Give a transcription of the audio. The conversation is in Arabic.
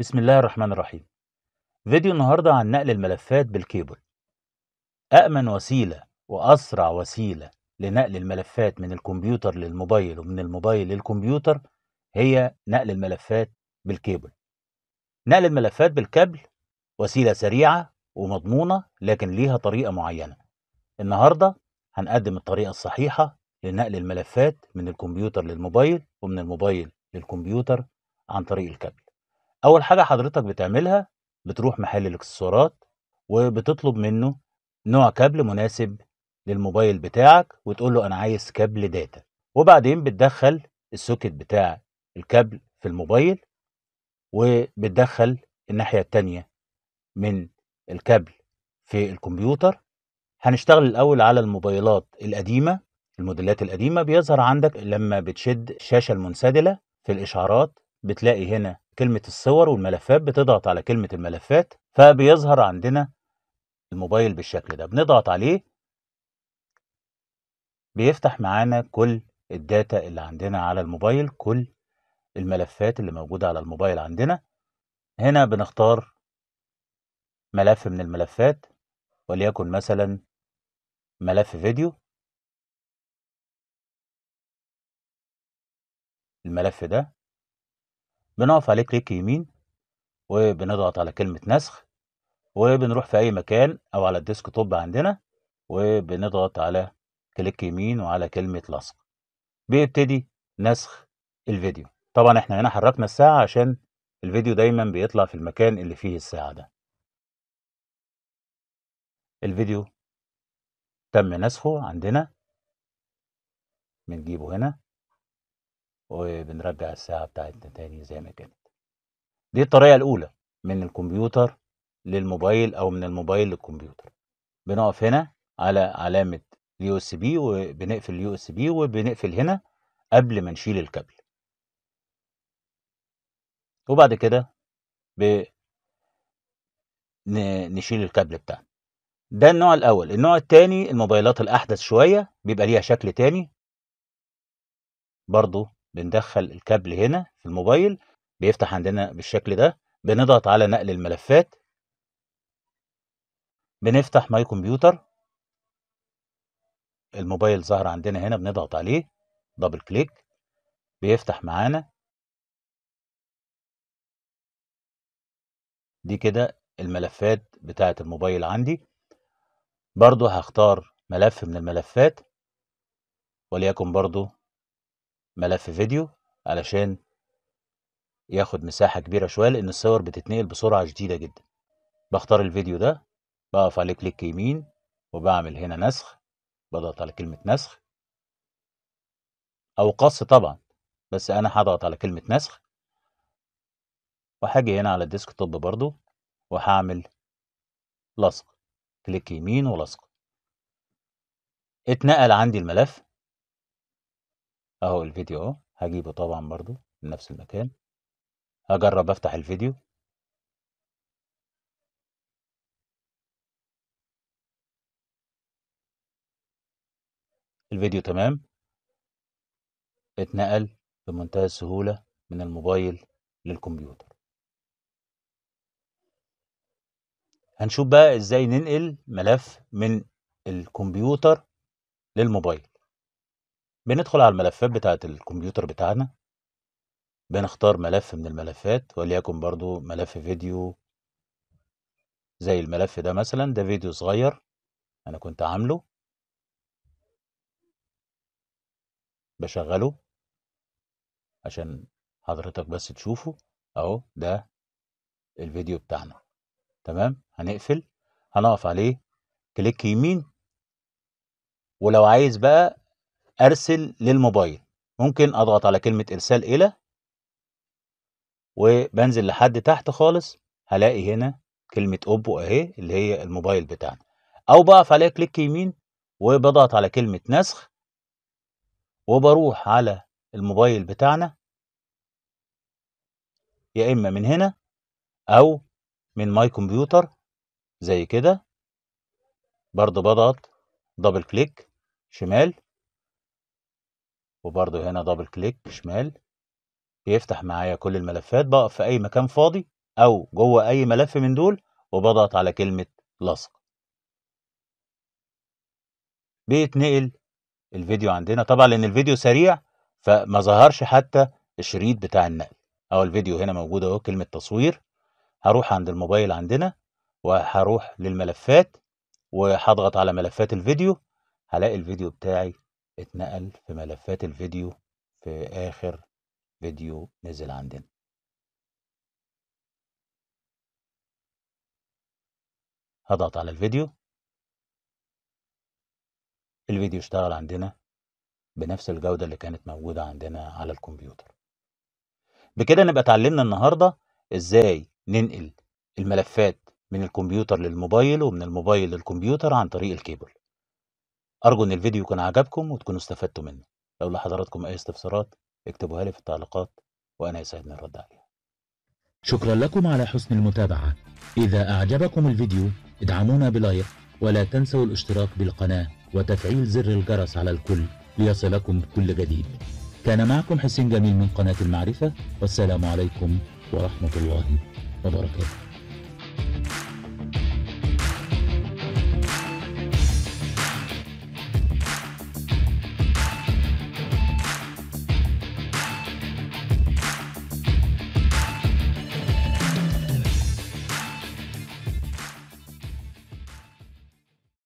بسم الله الرحمن الرحيم فيديو النهاردة عن نقل الملفات بالكيبل أأمن وسيلة وأسرع وسيلة لنقل الملفات من الكمبيوتر للموبايل ومن الموبايل للكمبيوتر هي نقل الملفات بالكيبل نقل الملفات بالكابل وسيلة سريعة ومضمونة لكن ليها طريقة معينة النهاردة هنقدم الطريقة الصحيحة لنقل الملفات من الكمبيوتر للموبايل ومن الموبايل للكمبيوتر عن طريق الكابل أول حاجة حضرتك بتعملها بتروح محل الإكسسوارات وبتطلب منه نوع كابل مناسب للموبايل بتاعك وتقول له أنا عايز كابل داتا وبعدين بتدخل السوكت بتاع الكابل في الموبايل وبتدخل الناحية التانية من الكابل في الكمبيوتر هنشتغل الأول على الموبايلات القديمة الموديلات القديمة بيظهر عندك لما بتشد الشاشة المنسدلة في الإشعارات بتلاقي هنا كلمة الصور والملفات بتضغط على كلمة الملفات فبيظهر عندنا الموبايل بالشكل ده بنضغط عليه بيفتح معانا كل الداتا اللي عندنا على الموبايل كل الملفات اللي موجودة على الموبايل عندنا هنا بنختار ملف من الملفات وليكن مثلا ملف فيديو الملف ده بنقف عليه كليك يمين وبنضغط على كلمة نسخ وبنروح في أي مكان أو على الديسك توب عندنا وبنضغط على كليك يمين وعلى كلمة لصق بيبتدي نسخ الفيديو طبعا احنا هنا حركنا الساعة عشان الفيديو دايما بيطلع في المكان اللي فيه الساعة ده الفيديو تم نسخه عندنا بنجيبه هنا وبنرجع الساعة بتاعتنا تاني زي ما كانت دي الطريقة الأولى من الكمبيوتر للموبايل أو من الموبايل للكمبيوتر بنقف هنا على علامة اليو اس بي وبنقفل اليو اس بي وبنقفل هنا قبل ما نشيل الكابل وبعد كده ب... نشيل الكابل بتاعنا ده النوع الاول النوع الثاني الموبايلات الاحدث شويه بيبقى ليها شكل تاني برضو بندخل الكابل هنا في الموبايل بيفتح عندنا بالشكل ده بنضغط على نقل الملفات بنفتح ماي كمبيوتر الموبايل ظهر عندنا هنا بنضغط عليه دبل كليك بيفتح معانا دي كده الملفات بتاعت الموبايل عندي برضو هختار ملف من الملفات وليكن برضو ملف فيديو علشان ياخد مساحة كبيرة شوية لأن الصور بتتنقل بسرعة شديدة جدا بختار الفيديو ده بقف عليه كليك يمين وبعمل هنا نسخ بضغط على كلمة نسخ أو قص طبعا بس أنا هضغط على كلمة نسخ وهاجي هنا على الديسك توب برضو وهعمل لصق كليك يمين ولصق اتنقل عندي الملف اهو الفيديو اهو هجيبه طبعا برضو من نفس المكان هجرب افتح الفيديو الفيديو تمام اتنقل بمنتهى السهولة من الموبايل للكمبيوتر هنشوف بقى ازاي ننقل ملف من الكمبيوتر للموبايل بندخل على الملفات بتاعة الكمبيوتر بتاعنا بنختار ملف من الملفات وليكن برضو ملف فيديو زي الملف ده مثلا ده فيديو صغير انا كنت عامله بشغله عشان حضرتك بس تشوفه اهو ده الفيديو بتاعنا تمام هنقفل هنقف عليه كليك يمين ولو عايز بقى ارسل للموبايل ممكن اضغط على كلمه ارسال الى وبنزل لحد تحت خالص هلاقي هنا كلمه اوبو اهي اللي هي الموبايل بتاعنا او بقف عليها كليك يمين وبضغط على كلمه نسخ وبروح على الموبايل بتاعنا يا اما من هنا او من ماي كمبيوتر زي كده برضه بضغط دبل كليك شمال وبرده هنا دبل كليك شمال بيفتح معايا كل الملفات بقف في اي مكان فاضي او جوه اي ملف من دول وبضغط على كلمة لصق بيتنقل الفيديو عندنا طبعا لان الفيديو سريع فما ظهرش حتى الشريط بتاع النقل او الفيديو هنا موجود اهو كلمة تصوير هروح عند الموبايل عندنا وهروح للملفات وهضغط على ملفات الفيديو هلاقي الفيديو بتاعي اتنقل في ملفات الفيديو في آخر فيديو نزل عندنا هضغط على الفيديو الفيديو اشتغل عندنا بنفس الجودة اللي كانت موجودة عندنا على الكمبيوتر بكده نبقى اتعلمنا النهاردة ازاي ننقل الملفات من الكمبيوتر للموبايل ومن الموبايل للكمبيوتر عن طريق الكيبل أرجو إن الفيديو يكون عجبكم وتكونوا استفدتوا منه لو لحضراتكم أي استفسارات اكتبوها لي في التعليقات وأنا يسعدني الرد عليها شكرا لكم على حسن المتابعة إذا أعجبكم الفيديو ادعمونا بلايك ولا تنسوا الاشتراك بالقناة وتفعيل زر الجرس على الكل ليصلكم كل جديد كان معكم حسين جميل من قناة المعرفة والسلام عليكم ورحمة الله وبركاته